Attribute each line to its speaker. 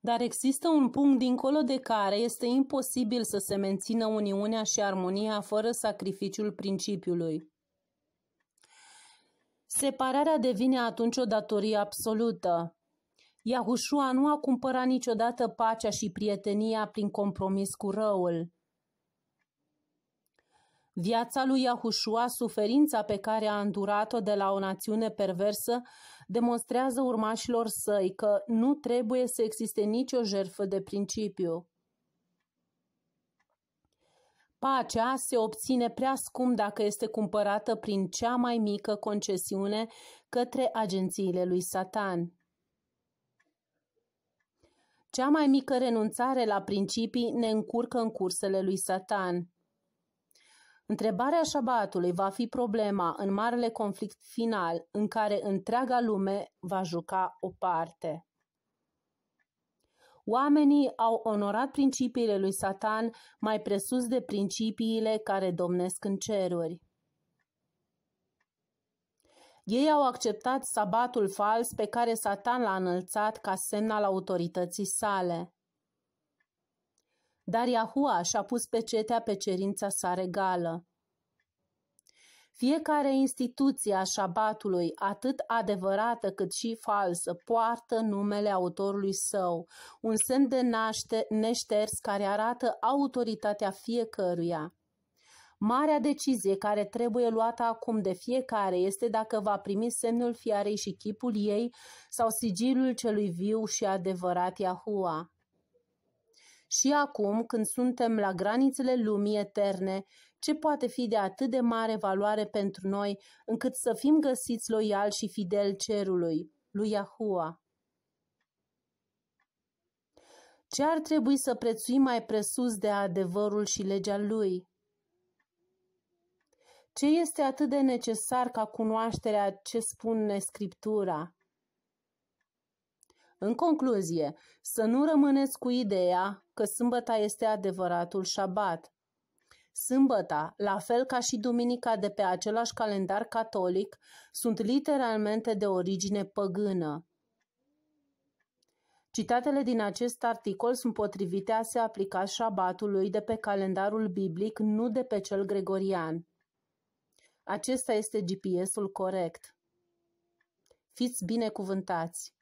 Speaker 1: dar există un punct dincolo de care este imposibil să se mențină uniunea și armonia fără sacrificiul principiului. Separarea devine atunci o datorie absolută. Iahușua nu a cumpărat niciodată pacea și prietenia prin compromis cu răul. Viața lui Iahușua, suferința pe care a îndurat-o de la o națiune perversă, demonstrează urmașilor săi că nu trebuie să existe nicio jertfă de principiu. Pacea se obține prea scump dacă este cumpărată prin cea mai mică concesiune către agențiile lui Satan. Cea mai mică renunțare la principii ne încurcă în cursele lui Satan. Întrebarea șabatului va fi problema în marele conflict final în care întreaga lume va juca o parte. Oamenii au onorat principiile lui Satan mai presus de principiile care domnesc în ceruri. Ei au acceptat sabatul fals pe care Satan l-a înălțat ca semn al autorității sale dar Iahua și-a pus pecetea pe cerința sa regală. Fiecare instituție a șabatului, atât adevărată cât și falsă, poartă numele autorului său, un semn de naște, neșters care arată autoritatea fiecăruia. Marea decizie care trebuie luată acum de fiecare este dacă va primi semnul fiarei și chipul ei sau sigilul celui viu și adevărat Iahua și acum când suntem la granițele lumii eterne, ce poate fi de atât de mare valoare pentru noi încât să fim găsiți loial și fidel cerului, lui Yahua. Ce ar trebui să prețuim mai presus de adevărul și legea lui? Ce este atât de necesar ca cunoașterea ce spune Scriptura? În concluzie, să nu rămâneți cu ideea că sâmbăta este adevăratul șabat. Sâmbăta, la fel ca și duminica de pe același calendar catolic, sunt literalmente de origine păgână. Citatele din acest articol sunt potrivite a se aplica șabatului de pe calendarul biblic, nu de pe cel gregorian. Acesta este GPS-ul corect. Fiți binecuvântați!